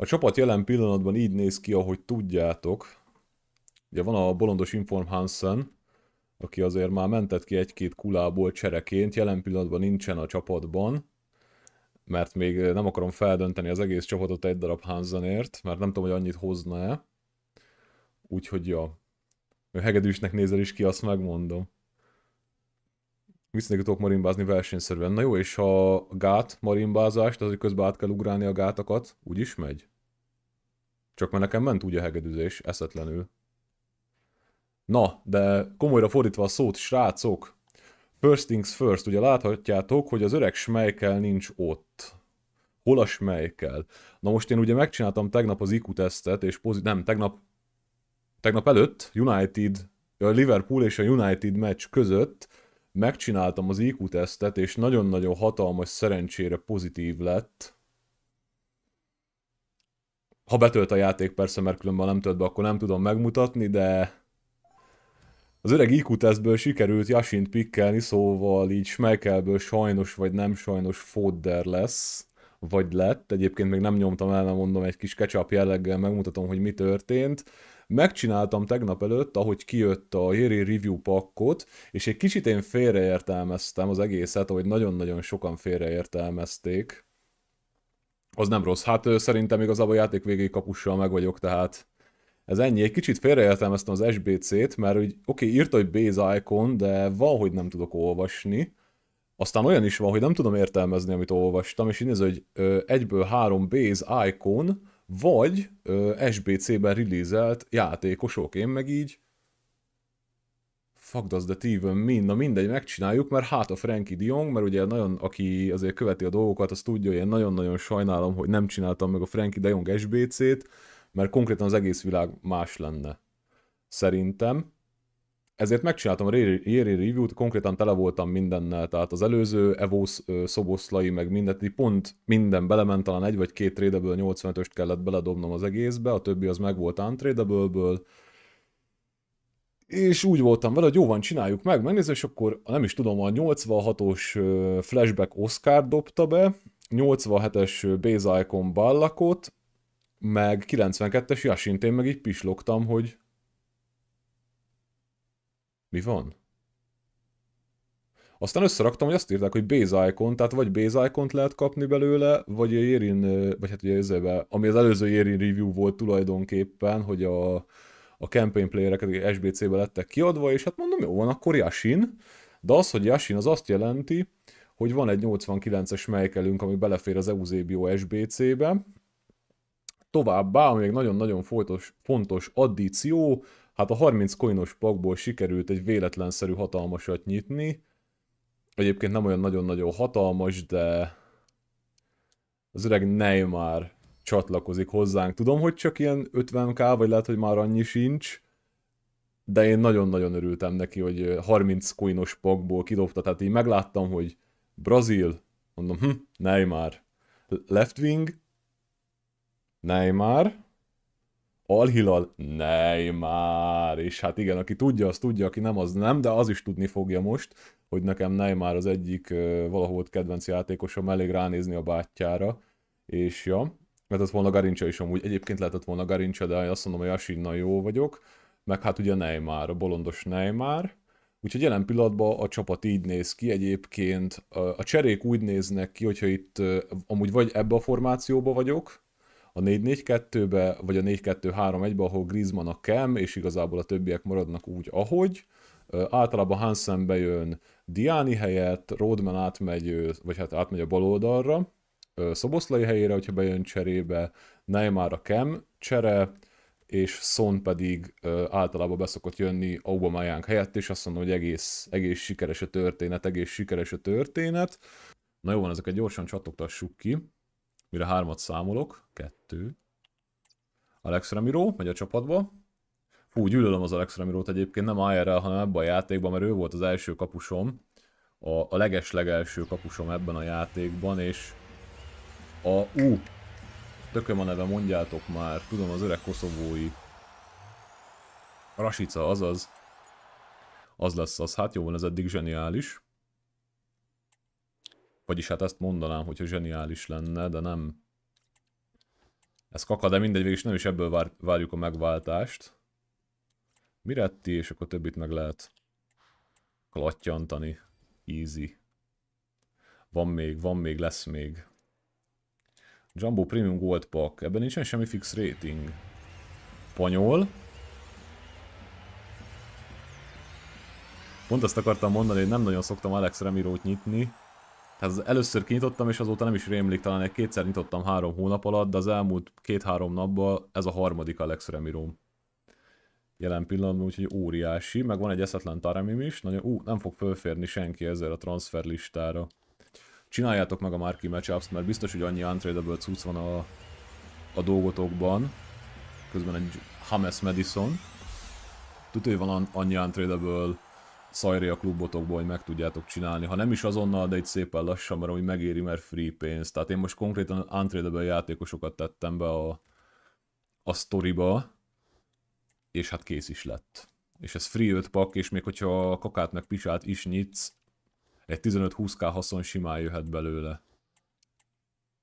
A csapat jelen pillanatban így néz ki, ahogy tudjátok. Ugye van a bolondos Inform Hansen, aki azért már mentett ki egy-két kulából csereként, jelen pillanatban nincsen a csapatban, mert még nem akarom feldönteni az egész csapatot egy darab Hansenért, mert nem tudom, hogy annyit hozna-e. Úgyhogy ja, ő hegedűsnek nézel is ki, azt megmondom viszonylag tudok marimbázni versenyszerűen. Na jó, és a gát marimbázást, az, hogy közben át kell ugrálni a gátakat, úgy is megy? Csak mert nekem ment úgy a hegedűzés, eszetlenül. Na, de komolyra fordítva a szót, srácok! First things first, ugye láthatjátok, hogy az öreg smelykel nincs ott. Hol a smelykel? Na most én ugye megcsináltam tegnap az IQ tesztet, és pozit... nem, tegnap... Tegnap előtt United, a Liverpool és a United meccs között megcsináltam az IQ tesztet, és nagyon-nagyon hatalmas szerencsére pozitív lett. Ha betölt a játék persze, mert különben nem tölt be, akkor nem tudom megmutatni, de az öreg IQ tesztből sikerült Jasint pikkelni, szóval így Schmeichelből sajnos vagy nem sajnos fodder lesz, vagy lett. Egyébként még nem nyomtam el, mert mondom, egy kis ketchup jelleggel megmutatom, hogy mi történt megcsináltam tegnap előtt, ahogy kijött a jéri Review pakkot, és egy kicsit én félreértelmeztem az egészet, ahogy nagyon-nagyon sokan félreértelmezték. Az nem rossz. Hát szerintem igazából a játék végéig kapussal meg vagyok, tehát ez ennyi. Egy kicsit félreértelmeztem az SBC-t, mert hogy oké, okay, írta, hogy Base Icon, de valahogy nem tudok olvasni. Aztán olyan is van, hogy nem tudom értelmezni, amit olvastam, és így néz, hogy ö, egyből három Base Icon, vagy ö, SBC-ben release játékosok. Én meg így fuck does that mind mean? Na mindegy, megcsináljuk, mert hát a Frankie Dion, mert ugye nagyon, aki azért követi a dolgokat, az tudja, hogy én nagyon-nagyon sajnálom, hogy nem csináltam meg a Frankie Dion SBC-t, mert konkrétan az egész világ más lenne. Szerintem ezért megcsináltam a Yeri review-t, konkrétan tele voltam mindennel, tehát az előző Evo szoboszlai, meg mindent, pont minden belement, talán egy vagy két tradable 85-öst kellett beledobnom az egészbe, a többi az meg volt untradable-ből, és úgy voltam vele, hogy jó van, csináljuk meg, megnézem, és akkor nem is tudom, a 86-os flashback Oscar dobta be, 87-es Base Icon Ballakot, meg 92-es Yashintén, meg így pislogtam, hogy mi van? Aztán összeraktam, hogy azt írták, hogy Base Icon, tehát vagy Base icon lehet kapni belőle, vagy a Yerin, vagy hát ugye ezzelbe, ami az előző Yerin review volt tulajdonképpen, hogy a, a campaign playerek SBC-be lettek kiadva, és hát mondom, jó van, akkor Yashin, de az, hogy Yasin, az azt jelenti, hogy van egy 89-es melykelünk, ami belefér az Eusebio SBC-be, továbbá, ami még nagyon-nagyon fontos, fontos addíció, Hát a 30 coinos pakból sikerült egy véletlenszerű hatalmasat nyitni. Egyébként nem olyan nagyon-nagyon hatalmas, de az öreg Neymar csatlakozik hozzánk. Tudom, hogy csak ilyen 50k, vagy lehet, hogy már annyi sincs, de én nagyon-nagyon örültem neki, hogy 30 coinos pakból kidobta. Tehát így megláttam, hogy Brazil, mondom, hm, Neymar. Left wing, Neymar, Alhilal, Neymar, és hát igen, aki tudja, az tudja, aki nem, az nem, de az is tudni fogja most, hogy nekem Neymar az egyik valahol kedvenc játékosom, elég ránézni a bátyjára, és ja, ott volna Garincsa is amúgy, egyébként lehetett volna Garincsa, de azt mondom, hogy Asinna jó vagyok, meg hát ugye Neymar, a bolondos Neymar, Úgyhogy jelen pillanatban a csapat így néz ki egyébként. A cserék úgy néznek ki, hogyha itt amúgy vagy ebbe a formációba vagyok, a 4-4-2-be, vagy a 4-2-3-1-be, ahol Griezmann a kem, és igazából a többiek maradnak úgy, ahogy. Általában Hansen bejön Diáni helyett, Rodman átmegy, vagy hát átmegy a bal oldalra, Szoboszlai helyére, hogyha bejön cserébe, Neymar a kem csere, és Son pedig általában beszokott jönni Aubameyang helyett, és azt mondom, hogy egész, egész sikeres a történet, egész sikeres a történet. Na jó van, ezeket gyorsan csatogtassuk ki. Mire hármat számolok. Kettő. Alex Ramiro megy a csapatba. Fú, gyűlölöm az Alex Ramirót egyébként, nem IRL, hanem ebben a játékban, mert ő volt az első kapusom. A, a leges-legelső kapusom ebben a játékban, és a... Ú! Tököm a neve, mondjátok már. Tudom, az öreg koszovói Rasica, azaz. Az lesz az. Hát jó van, ez eddig zseniális. Vagyis hát ezt mondanám, hogyha zseniális lenne, de nem. Ez kaka, de mindegy, végig nem is ebből vár, várjuk a megváltást. Miretti, és akkor többit meg lehet klattyantani. Easy. Van még, van még, lesz még. Jumbo Premium Gold Pack. Ebben nincsen semmi fix rating. Panyol. Pont azt akartam mondani, hogy nem nagyon szoktam Alex Remirót nyitni, tehát először kinyitottam, és azóta nem is rémlik, talán egy kétszer nyitottam három hónap alatt, de az elmúlt két-három napban ez a harmadik Alex Remirom. Jelen pillanatban, úgyhogy óriási, meg van egy eszetlen Taremim is, nagyon, ú, nem fog fölférni senki ezzel a transfer listára. Csináljátok meg a marquee matchups, mert biztos, hogy annyi untradeable cucc van a, a dolgotokban. Közben egy James Madison. Tudod, hogy van annyi untradeable szajré a klubotokból, hogy meg tudjátok csinálni. Ha nem is azonnal, de egy szépen lassan, mert ami megéri, mert free pénz. Tehát én most konkrétan untradable játékosokat tettem be a, a sztoriba, és hát kész is lett. És ez free 5 pak, és még hogyha a kakát meg pisát is nyitsz, egy 15-20k haszon simán jöhet belőle.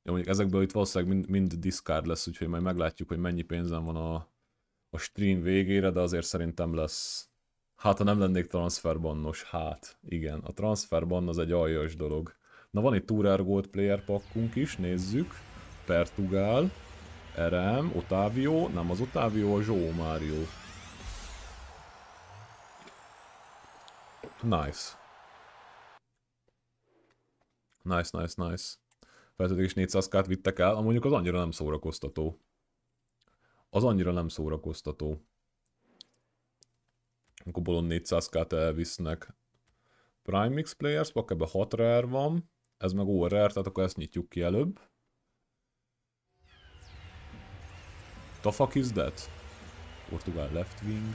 Ja, mondjuk ezekből itt valószínűleg mind, mind discard lesz, úgyhogy majd meglátjuk, hogy mennyi pénzem van a, a stream végére, de azért szerintem lesz Hát, ha nem lennék transferbannos, hát igen. A transferban az egy aljas dolog. Na van itt Tourer Gold Player pakkunk is, nézzük. Portugál, RM, Otávio, nem az Otávio, a Zsó Mário. Nice. Nice, nice, nice. Feltöltők is 400k vittek el, mondjuk az annyira nem szórakoztató. Az annyira nem szórakoztató. Akkor bolond 400k-t elvisznek. Prime Mix Players akkor ebben 6 rare van, ez meg órer, tehát akkor ezt nyitjuk ki előbb. The fuck is that? Portugal left wing.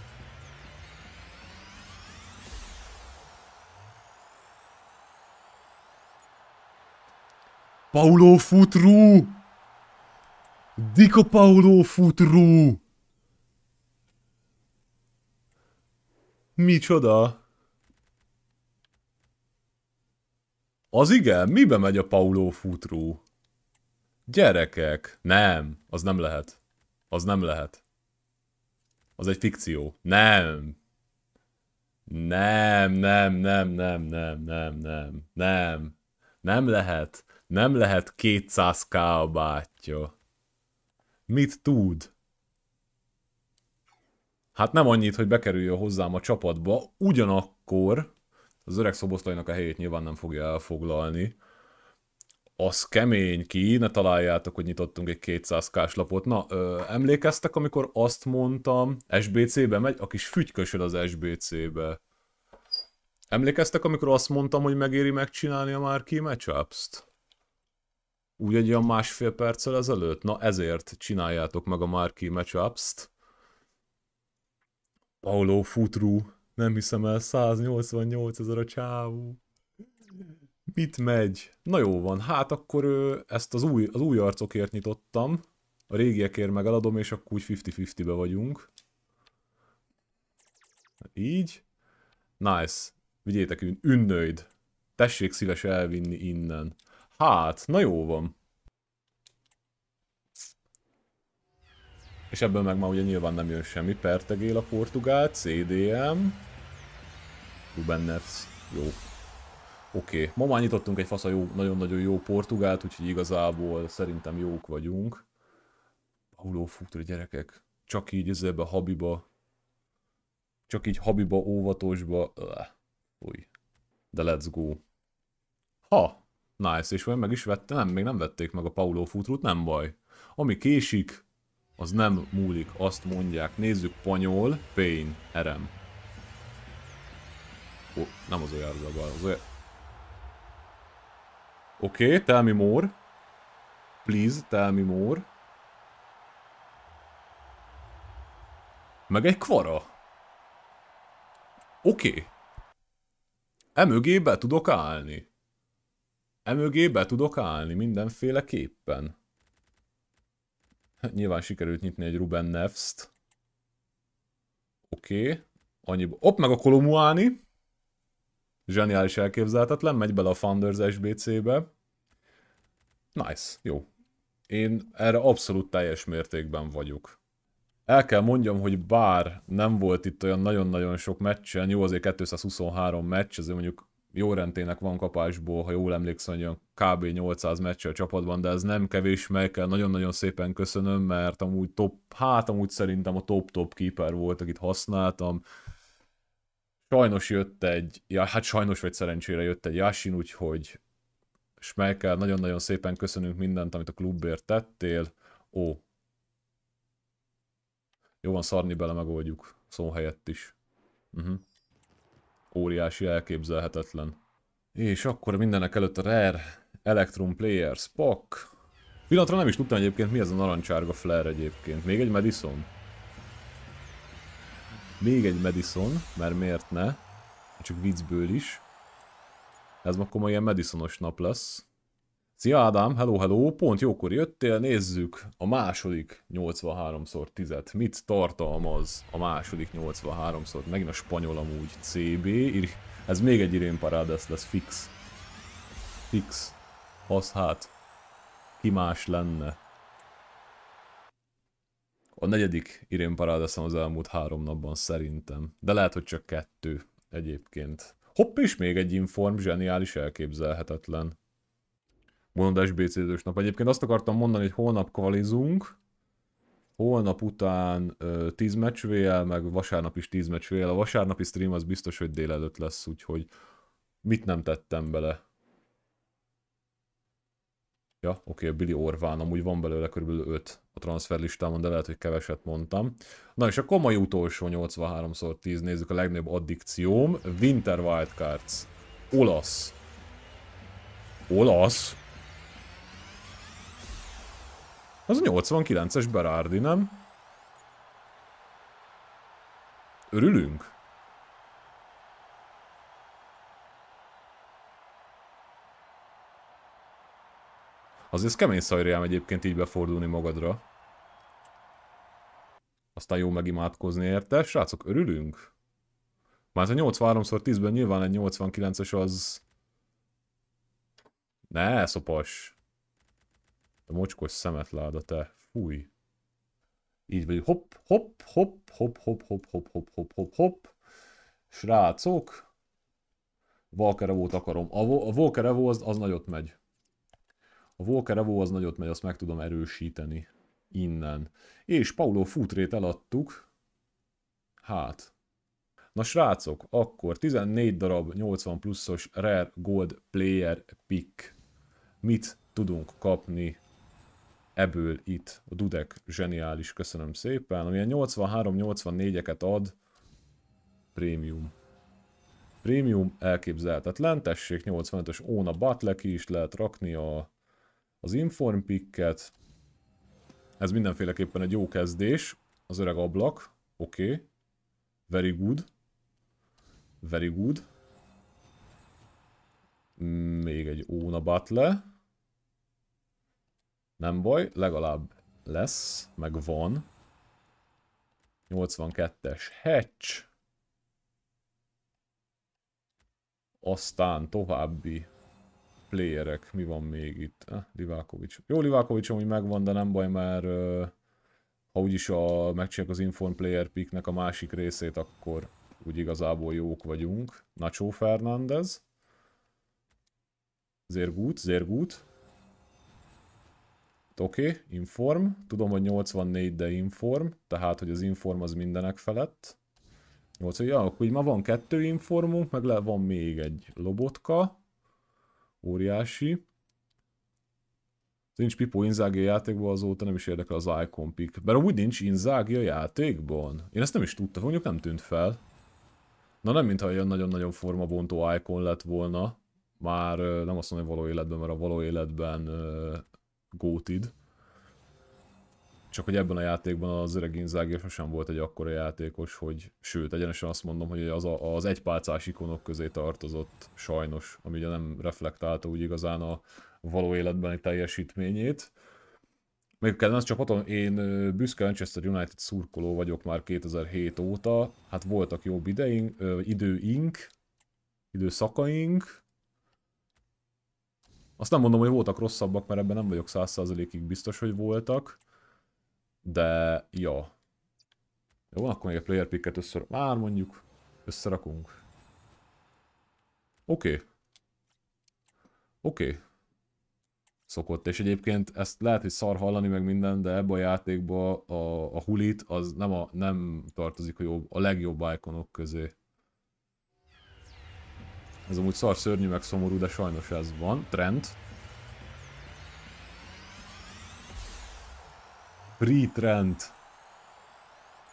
Paulo Futru! Dico Paulo Futru! Micsoda? Az igen? Mibe megy a Paulo futró? Gyerekek. Nem, az nem lehet. Az nem lehet. Az egy fikció. Nem. Nem, nem, nem, nem, nem, nem, nem, nem. Nem lehet. Nem lehet 200k a bátyja. Mit tud? hát nem annyit, hogy bekerüljön hozzám a csapatba, ugyanakkor az öreg szoboszlainak a helyét nyilván nem fogja elfoglalni, az kemény ki, ne találjátok, hogy nyitottunk egy 200 kás lapot. Na, ö, emlékeztek, amikor azt mondtam, SBC-be megy, a kis fütykösöd az SBC-be. Emlékeztek, amikor azt mondtam, hogy megéri megcsinálni a már ki matchups-t? Úgy egy olyan másfél perccel ezelőtt? Na ezért csináljátok meg a már ki matchups-t. Paolo Futru, nem hiszem el, 188 ezer a csávú. Mit megy? Na jó van, hát akkor ő, ezt az új, az új arcokért nyitottam, a régiekért meg eladom, és akkor úgy 50-50-be vagyunk. Így. Nice. Vigyétek ünnöid. Tessék szíves elvinni innen. Hát, na jó van. És ebből meg már ugye nyilván nem jön semmi. Pertegél a portugál, CDM. Rubennerz, jó. Oké, okay. ma már nyitottunk egy fasz jó, nagyon-nagyon jó portugált, úgyhogy igazából szerintem jók vagyunk. Paulo Futre gyerekek, csak így ezzelbe habiba, csak így habiba, óvatosba, öh, Új. De let's go. Ha, nice, és vajon meg is vette? Nem, még nem vették meg a Paulo Futrut, nem baj. Ami késik, az nem múlik, azt mondják. Nézzük, Panyol, Pain, Erem. Ó, oh, nem az olyan zavar, az olyan... Oké, okay, tell me more. Please, tell me more. Meg egy kvara. Oké. Okay. Emögébe tudok állni. emögébe tudok állni mindenféleképpen. Nyilván sikerült nyitni egy Ruben Nefst. Oké. Okay. Annyiba. Op, meg a Kolomuáni. Zseniális elképzelhetetlen, megy bele a Founders SBC-be. Nice, jó. Én erre abszolút teljes mértékben vagyok. El kell mondjam, hogy bár nem volt itt olyan nagyon-nagyon sok meccsen, jó azért 223 meccs, azért mondjuk jó rentének van kapásból, ha jól emlékszem, olyan kb. 800 a csapatban, de ez nem kevés, melyekkel nagyon-nagyon szépen köszönöm, mert amúgy top, hát amúgy szerintem a top-top keeper volt, akit használtam. Sajnos jött egy, ja, hát sajnos vagy szerencsére jött egy Yashin, úgyhogy Smelkel, nagyon-nagyon szépen köszönünk mindent, amit a klubért tettél. Ó. Jó van, szarni bele megoldjuk, szó helyett is. Uh-huh. Óriási, elképzelhetetlen. És akkor mindenek előtt a Rare Electrum Player Spock. Pillanatra nem is tudtam egyébként mi ez a narancsárga flare egyébként. Még egy Madison? Még egy Madison, mert miért ne? Csak viccből is. Ez ma komoly ilyen Madisonos nap lesz. Szia Ádám, hello hello, pont jókor jöttél, nézzük a második 83x10-et. Mit tartalmaz a második 83x, megint a spanyol amúgy CB, ez még egy Irén Parádes lesz, fix. Fix. Az hát, ki más lenne? A negyedik Irén parádeszem az elmúlt három napban szerintem. De lehet, hogy csak kettő egyébként. Hopp, és még egy inform, zseniális, elképzelhetetlen. Mondás bcd nap. Egyébként azt akartam mondani, hogy holnap kvalizunk. Holnap után 10 meccs VL, meg vasárnap is 10 meccs VL. A vasárnapi stream az biztos, hogy délelőtt lesz, úgyhogy mit nem tettem bele. Ja, oké, okay, Billy Orván, amúgy van belőle körülbelül 5 a transfer listámon, de lehet, hogy keveset mondtam. Na és akkor mai utolsó 83x10, nézzük a legnagyobb addikcióm, Winter Wildcards. Olasz. Olasz? Az a 89-es Berardi, nem? Örülünk? Azért kemény szajrjám egyébként így befordulni magadra. Aztán jó megimádkozni érte. Srácok, örülünk? Már ez a 83x10-ben nyilván egy 89-es az... Ne, szopas. A mocskos szemetláda, te. Fúj. Így vagy Hopp, hopp, hopp, hopp, hopp, hopp, hopp, hopp, hopp, hopp, hopp. Srácok. Valkerevót akarom. A, Vo a az, az nagyot megy. A Walker Evo az nagyot megy, azt meg tudom erősíteni innen. És Paulo Futrét eladtuk. Hát. Na srácok, akkor 14 darab 80 pluszos Rare Gold Player Pick. Mit tudunk kapni ebből itt? A Dudek zseniális, köszönöm szépen. Amilyen 83-84-eket ad, prémium. Prémium elképzelhetetlen, tessék 85-ös Óna Batleki is lehet rakni a az inform picket, ez mindenféleképpen egy jó kezdés. Az öreg ablak, oké. Okay. Very good. Very good. Még egy Óna Battle. Nem baj, legalább lesz, meg van. 82-es Hatch. Aztán további playerek, mi van még itt? Eh, Livákovics. Jó, Livákovics ami megvan, de nem baj, mert uh, ha úgyis a, megcsináljuk az Inform Player picknek a másik részét, akkor úgy igazából jók vagyunk. Nacho Fernández. Zérgút, Zérgút. Oké, okay, inform. Tudom, hogy 84, de inform. Tehát, hogy az inform az mindenek felett. 8, ja, akkor így ma van kettő informunk, meg le van még egy lobotka. Óriási. Nincs Pipo Inzaghi a játékban, azóta nem is érdekel az Icon Pick. Bár úgy nincs Inzaghi a játékban. Én ezt nem is tudtam, mondjuk nem tűnt fel. Na nem mintha ilyen nagyon-nagyon formabontó Icon lett volna. Már nem azt mondom, hogy való életben, mert a való életben uh, Goated. Csak hogy ebben a játékban az öreg Inzaghi sosem volt egy akkora játékos, hogy sőt, egyenesen azt mondom, hogy az, a, az egypálcás ikonok közé tartozott sajnos, ami ugye nem reflektálta úgy igazán a való életbeni teljesítményét. Még kellene az csapatom, én büszke Manchester United szurkoló vagyok már 2007 óta, hát voltak jobb ideink, időink, időszakaink, azt nem mondom, hogy voltak rosszabbak, mert ebben nem vagyok 100%-ig biztos, hogy voltak. De, ja. Jó, akkor még a player picket összer... Már mondjuk, összerakunk. Oké. Okay. Oké. Okay. Szokott, és egyébként ezt lehet, hogy szar hallani meg minden, de ebbe a játékba a, a hulit az nem, a, nem tartozik a, jobb, a legjobb ikonok közé. Ez amúgy szar szörnyű, meg szomorú, de sajnos ez van. Trend. Free trend.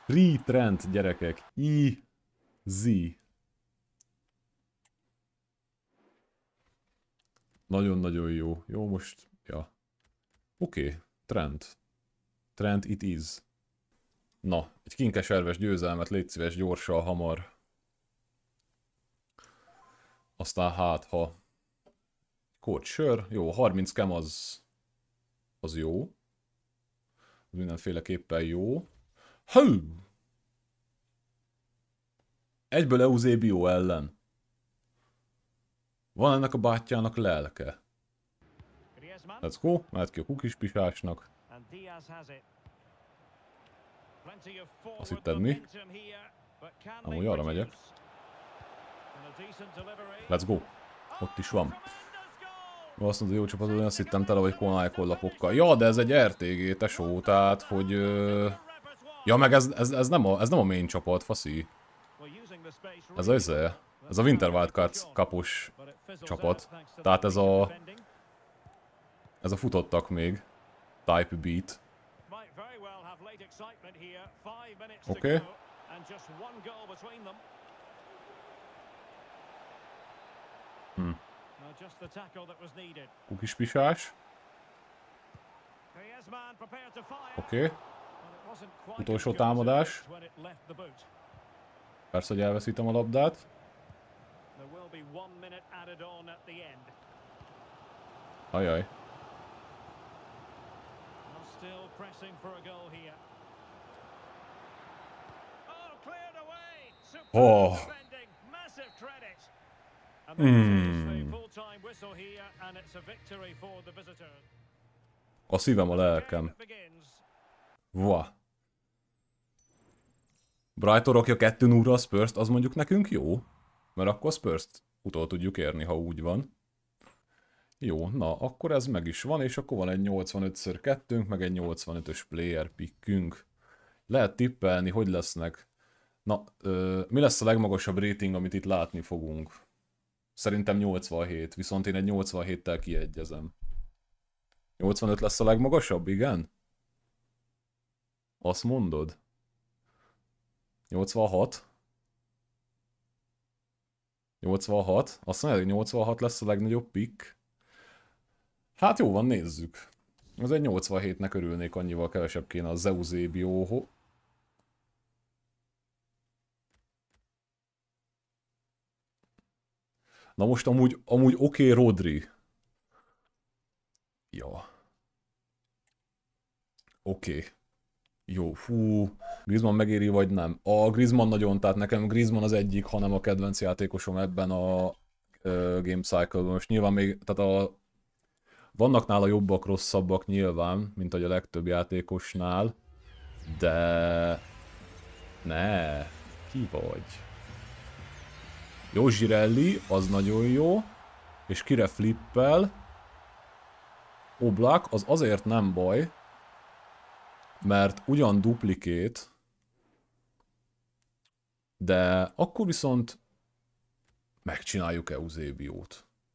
Free trend, gyerekek. I Z. Nagyon-nagyon jó. Jó, most... Ja. Oké, okay. trend. Trend it is. Na, egy kinkeserves győzelmet, légy szíves, gyorsan, hamar. Aztán hát, ha... Kócsör, jó, 30 kem az... Az jó az mindenféleképpen jó. Hő! Egyből Eusebio ellen. Van ennek a bátyjának lelke. Let's go, mehet ki a kukis pisásnak. Azt hitted mi? Amúgy arra megyek. Let's go. Ott is van. Azt mondod, jó csapat, olyan azt hittem tele vagy lapokkal. Ja, de ez egy RTG, tesó, tehát, hogy... Ja, meg ez, ez, ez, nem a, ez nem a main csapat, faszi. Ez az izé, Ez a Winter Wildcards kapos csapat. Tehát ez a... Ez a futottak még. Type beat. Oké. Okay. Kukis pisás. Oké. Okay. Utolsó támadás. Persze, hogy elveszítem a labdát. Ajaj. Oh! Hmm. A szívem, a lelkem. Vah. Brighton rakja 2 0 a spurs az mondjuk nekünk jó. Mert akkor a spurs utol tudjuk érni, ha úgy van. Jó, na, akkor ez meg is van, és akkor van egy 85 x 2 meg egy 85-ös player pickünk. Lehet tippelni, hogy lesznek. Na, ö, mi lesz a legmagasabb rating, amit itt látni fogunk? Szerintem 87, viszont én egy 87-tel kiegyezem. 85 lesz a legmagasabb, igen? Azt mondod? 86? 86? Azt mondja, hogy 86 lesz a legnagyobb pick. Hát jó van, nézzük. Az egy 87-nek örülnék, annyival kevesebb kéne a Zeus Na most amúgy, amúgy oké, okay, Rodri. Ja. Oké. Okay. Jó, fú, Griezmann megéri vagy nem? A Griezmann nagyon, tehát nekem Griezmann az egyik, hanem a kedvenc játékosom ebben a uh, game cycle-ban. Most nyilván még, tehát a, vannak nála jobbak, rosszabbak nyilván, mint a legtöbb játékosnál, de ne, ki vagy? Jó, Zsirelli, az nagyon jó. És kire flippel? Oblak az azért nem baj, mert ugyan duplikét, de akkor viszont megcsináljuk Eusebiót.